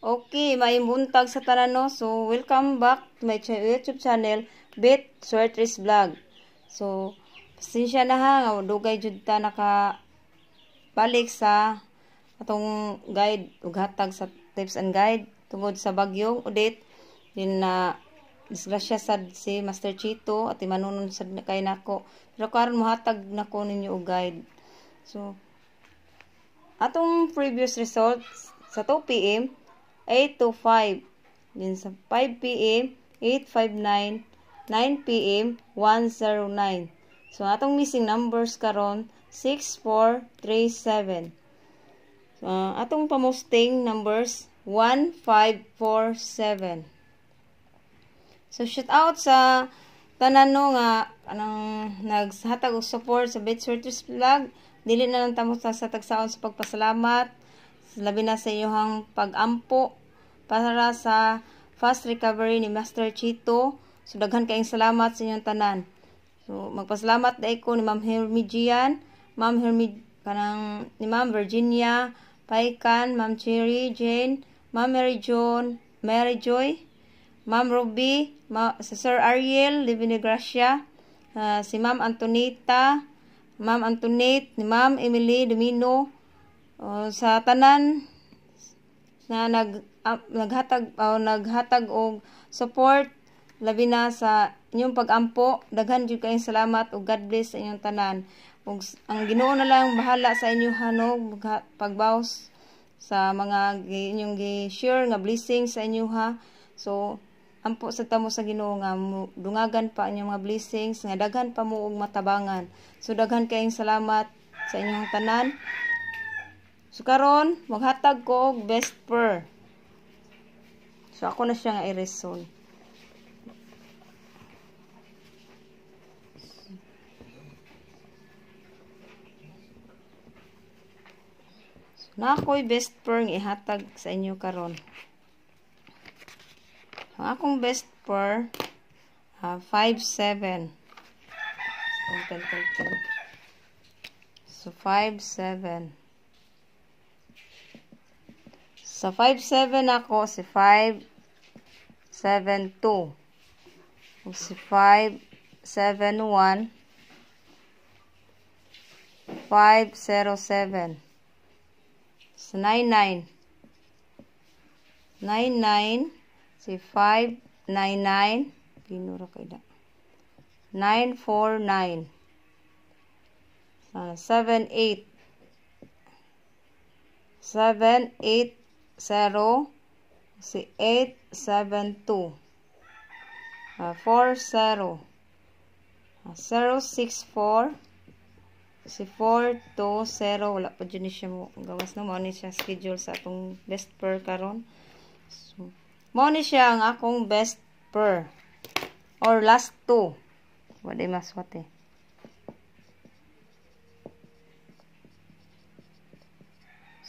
Okay, may buntag sa tanan no. So, welcome back to my YouTube channel, Bit Shortress Vlog. So, pasensya na ha, nga dugay jud ta naka balik sa atong guide ug hatag sa tips and guide tungod sa bagyong udit din na uh, disgrasya sad si Master Chito at manunon sad na kay nako. Pero karon mohatag nako ninyo og guide. So, atong previous results sa 2 PM 825. Din sa 5 p.m. 859. 9 p.m. 109. So, atong missing numbers karon 6437. So, atong pamusting numbers 1547. So, shout out sa tanan no nga anang naghatag og support sa Bit Sorters Vlog. Dili na lang tamo sa tagsaon sa pagpasalamat. Labi na sa iyohang pagampo para sa fast recovery ni Master Chito. So, daghan kayong salamat sa inyong tanan. So, magpasalamat dai ko ni Ma'am Hermigian, Ma'am Hermig, kanang ni Ma'am Virginia, Paikan, Ma'am Cherry, Jane, Ma'am Mary John, Mary Joy, Ma'am Ruby, Ma si Sir Ariel, Livine Gracia, uh, si Ma'am Antonita, Ma'am Antoinette, ni Ma'am Emily Domino, uh, sa tanan na nag uh, naghatag o uh, naghatag og support labi na sa inyong pag-ampo daghan jud kayong salamat ug God bless sa inyong tanan ug ang Ginoo na lang bahala sa inyong hanog pagbawas sa mga inyong gi-share nga blessing sa inyo ha so ampo sa tamo sa Ginoo nga dungagan pa inyong mga blessings nga daghan pa mo og matabangan so daghan kayong salamat sa inyong tanan So karon maghatag ko og best pair. So ako na siya nga i-resolve. na ako'y best pair nga ihatag sa inyo karon. Ang akong best pair, uh, 5-7. So, 5-7. Sa 5'7 ako, si 5, 7, O si 5, 7, 1. 5, 0, Sa 9, 9. Si 5'9'9. 9, 9. Pinura kayo na. 9, Sa 7, 8. 0, si 8, 7, 2. Uh, 4, 0. Uh, 0, 6, 4. Si 4, 2, 0. Wala pa dyan siya mo. Gawas na mo siya schedule sa atong best per karon. So, mo siya ang akong best per. Or last two. Wala mas wate. Eh.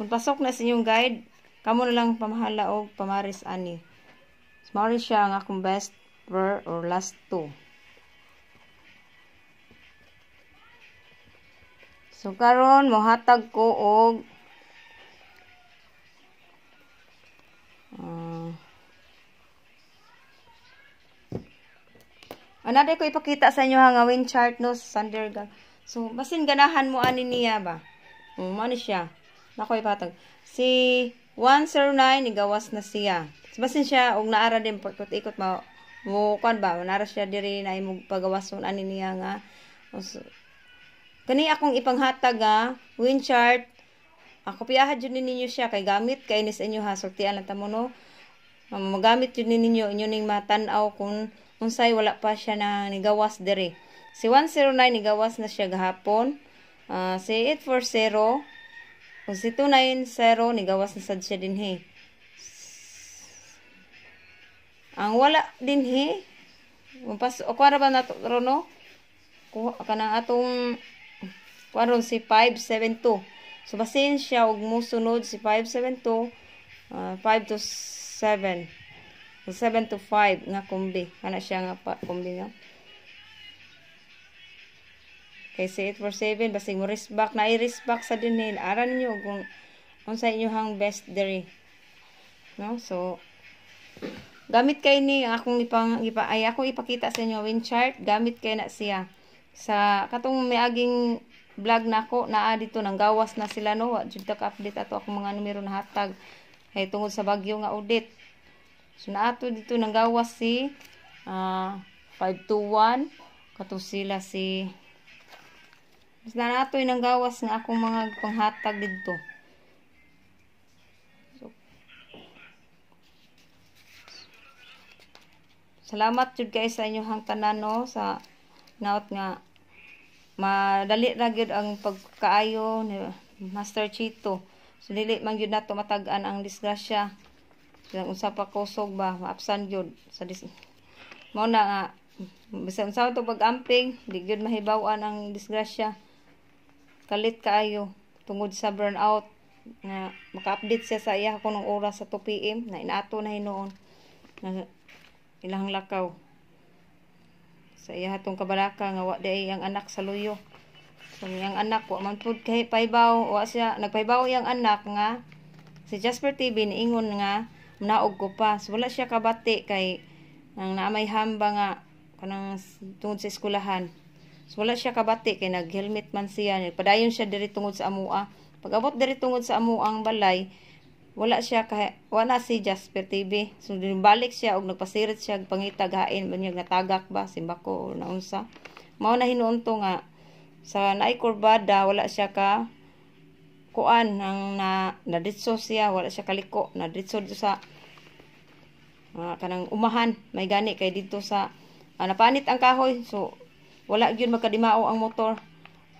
Kung pasok na sa inyong guide, kamo na lang pamahala og pamaris ani. Maori siya ang akong best were or last two. So karon mohatag ko og uh, Another ko ipakita sa inyo hangawin chart no Sundergan. So basin ganahan mo ani niya ba. Um, ano siya? Nakoy patag. Si 109 nigawas na siya. Basin siya og naara din pagkot-ikot mo mo kan ba nara siya diri na imong pagawason ani niya nga Oso. kani akong ipanghatag nga wind chart ako piyaha jud ni ninyo siya kay gamit kay inis inyo ha sortian lang tamo no magamit jud ninyo inyo ning matan-aw kun unsay wala pa siya na nigawas diri si 109 nigawas na siya gahapon uh, si 840 kasi 290 ni na sad siya he. Ang wala dinhi. Mumpas o kuwara ba nato rono? Kuha kanang atong kuwaron si 572. So basin siya mo sunod si 572 uh, 5 to 7. So, 7 to 5 nga kumbi. Ana siya nga pa, kombi niya. No? Kay sa 847, basig mo respect, na i-respect sa dinhin. Aran niyo kung unsa inyong best diri. No? So, gamit kay ni akong ipang ipa, ay ako ipakita sa inyo wind chart gamit kay na siya sa katong miaging vlog nako na, na dito nang gawas na sila no wa jud tak update ato akong mga numero na hatag kay tungod sa bagyo nga audit so naato dito nang gawas si uh, 521 katong sila si mas na nato ng gawas na akong mga panghatag dito. So, salamat jud guys sa inyong tanan no sa naot nga madali ra gyud ang pagkaayo ni Master Chito. So dili man gyud nato matag-an ang disgrasya. Kung usa pa kusog ba maapsan jud sa dis Mao na nga bisag unsa to pag-amping, di jud mahibaw-an ang disgrasya kalit kaayo tungod sa burnout na maka-update siya sa iya kunong oras sa 2 PM na inaato na hinoon na ilang lakaw sa iya hatong kabalaka nga wa day ang anak sa luyo so yang anak wa man pud kay paibaw wa siya nagpaibaw yang anak nga si Jasper TV niingon nga naog ko pa so, wala siya kabati kay ang naamay hamba nga kanang tungod sa eskulahan So, wala siya kabati kay naghelmet man siya. Padayon siya diri tungod sa amua. Ah. Pag abot diri tungod sa amuang balay, wala siya kay wala si Jasper TV. So dinbalik siya og nagpasirit siya pangitag hain man niya natagak ba simbako o naunsa. Mao na hinuunto nga sa naay kurbada wala siya ka kuan nang na naditso siya wala siya kaliko naditso dito sa uh, kanang umahan may gani kay dito sa uh, napanit ang kahoy so wala gyud magkadimao ang motor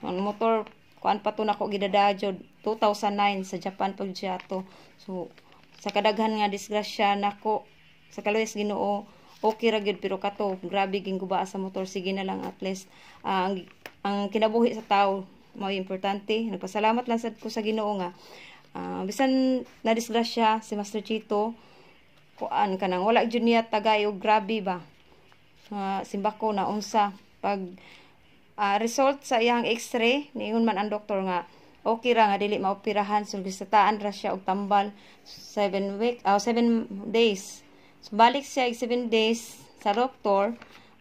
ang motor kuan pa to nako gidadajod 2009 sa Japan pag to so sa kadaghan nga disgrasya nako sa kaluyas Ginoo okay ra gyud pero kato grabe ging guba sa motor sige na lang at least uh, ang ang kinabuhi sa tao mao importante nagpasalamat lang sad ko sa Ginoo nga uh, bisan na disgrasya si Master Chito kuan kanang wala gyud niya tagay og grabe ba uh, simbako na unsa pag uh, result sa iyang x-ray niingon man ang doktor nga okay ra nga dili maoperahan so gistataan ra siya og tambal 7 week aw oh, 7 days so balik siya og 7 days sa doktor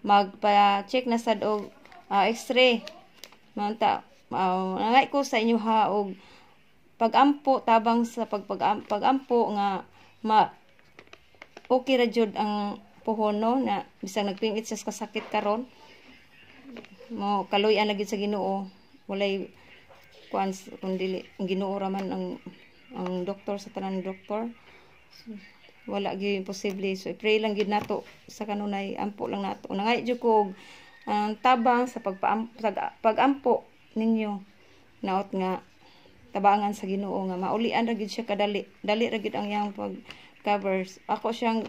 magpa-check na sad og uh, x-ray manta uh, nangay ko sa inyo ha og pagampo tabang sa pagpagampo -pag nga ma okay ra jud ang puhono na bisang nagpingit sa kasakit karon mo kaloy lagi sa Ginoo walay kuan kun dili ang Ginoo ra man ang ang doktor sa tanan doktor wala gyud imposible so pray lang gid nato sa kanunay ampo lang nato nangay jud ko ang uh, tabang sa pagpaampo pagampo ninyo naot nga tabangan sa Ginoo nga maulian ra gid siya kadali dali ra gid ang yang pag covers ako siyang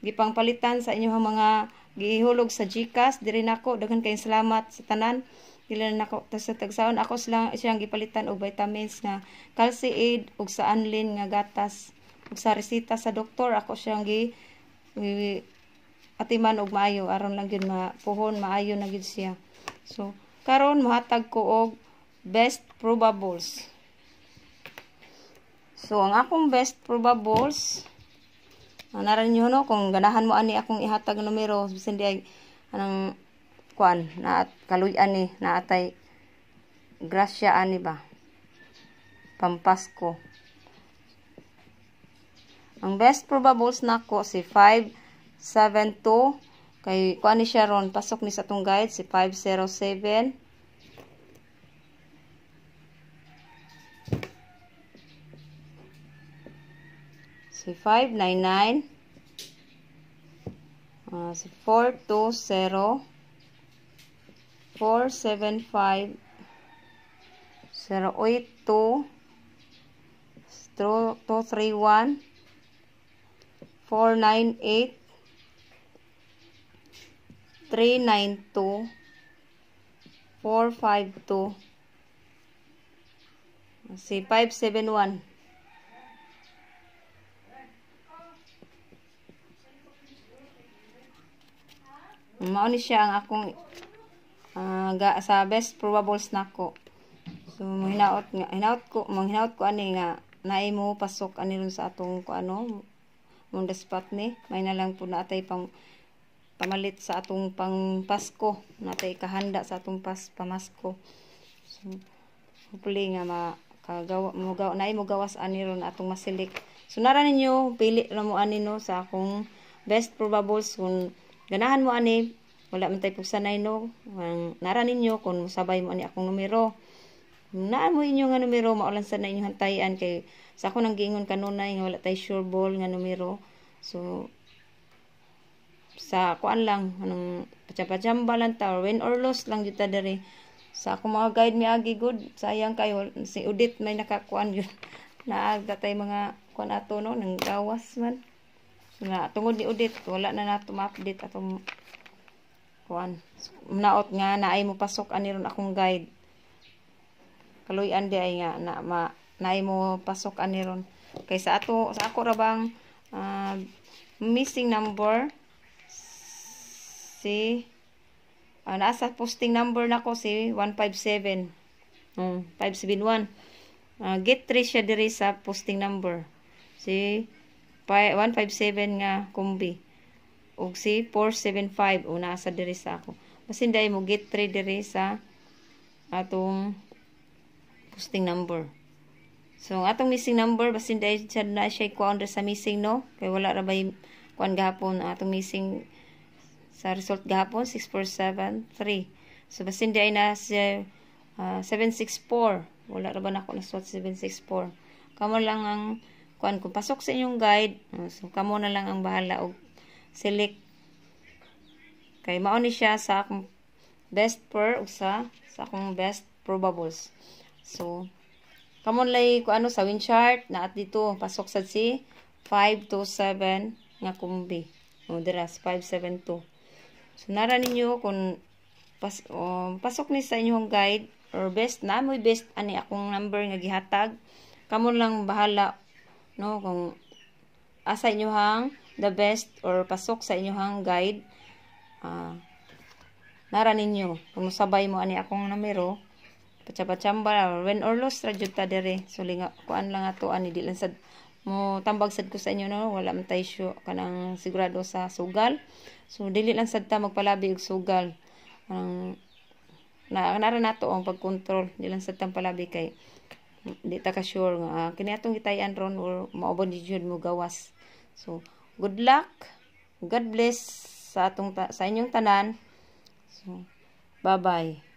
gipangpalitan sa inyo mga gihulog sa GCash diri nako daghan kay salamat sa tanan dili nako tas sa tagsaon ako silang siyang gipalitan og vitamins nga calcium aid ug sa anlin nga gatas ug sa resita sa doktor ako siyang gi, gi atiman og maayo aron lang gyud mapuhon maayo na gyud siya so karon mahatag ko og best probables so ang akong best probables Naran nyo no, kung ganahan mo ani akong ihatag numero, sindi ay anang kuan, na kaluyan ni, naatay grasya ani ba? Pampasko. Ang best probable snack ko si 572 kay kuan ni Sharon pasok ni sa tong guide si 507 Si 599. Uh, si 420. 475. 082. 231. 498. 392. 452. Si 571. Mao ni siya ang akong uh, sa best probables nako ko. So hinaot nga hinaot ko, manghinaot ko ani nga naay mo pasok ani ron sa atong ko ano munda spot ni. May na lang po natay pang pamalit sa atong pang Pasko. Natay kahanda sa atong pas pamasko. So hopefully nga makagawa mo gaw naay mo gawas ani ron atong masilik. So nara ninyo pili ra mo ani no sa akong best probables kung ganahan mo ani wala man tay pugsanay no ang nara ninyo kun sabay mo ani akong numero naan mo inyo nga numero maulan sa na inyo hantayan kay sa ako nang giingon kanunay nga wala tay sure ball nga numero so sa kuan lang anong pachampachamba lang ta or win or loss lang gyud dere sa ako mga guide mi agi good sayang kayo si Udit may nakakuan yun naaga tay mga kuan ato no nang gawas man nga tungod ni udit wala na nato ma-update atong kuan naot nga naay mo pasok ani ron akong guide kaluy-an di ay nga na ma naay mo pasok ani ron kay sa ato sa ako ra bang uh, missing number si uh, ah, nasa posting number nako si 157 um, 571 uh, get 3 siya diri sa posting number si 157 nga kumbi ug si 475 una sa diresa sa ako basin dai mo get 3 diresa atong posting number so atong missing number basin dai sad na siya kuan sa missing no kay wala ra bay kuan gahapon atong missing sa result gahapon 6473 so basin dai na siya uh, ah, 764 wala ra ba nako na, na slot 764 kamo lang ang kuan kung pasok sa inyong guide mm, so kamo na lang ang bahala og select kay mao ni siya sa akong best per usa sa akong best probables so kamon lay ko ano sa wind chart na at dito pasok sad si 527 nga kumbi o dira 572 so nara ninyo kung pas, um, pasok ni sa inyong guide or best na moy best ani akong number nga gihatag kamo lang bahala no kung asa inyo hang the best or pasok sa inyo hang guide uh, nara ninyo kung sabay mo ani akong numero patsapachamba when or lost radyo ta dere so linga kuan lang ato ani di lang sad mo tambag sad ko sa inyo no wala man tay sure kanang sigurado sa sugal so dili lang sad ta magpalabi og sugal ang um, na nara nato ang pagkontrol dili lang sad ta palabi kay hindi ta ka sure nga. Uh, kini atong gitayan ron or maobon jud mo gawas. So, good luck. God bless sa atong sa inyong tanan. So, bye-bye.